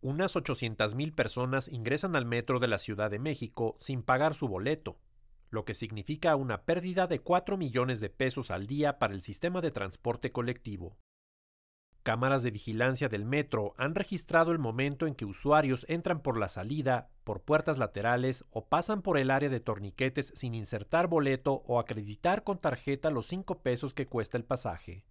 unas 800.000 personas ingresan al metro de la Ciudad de México sin pagar su boleto, lo que significa una pérdida de 4 millones de pesos al día para el sistema de transporte colectivo. Cámaras de vigilancia del metro han registrado el momento en que usuarios entran por la salida, por puertas laterales o pasan por el área de torniquetes sin insertar boleto o acreditar con tarjeta los 5 pesos que cuesta el pasaje.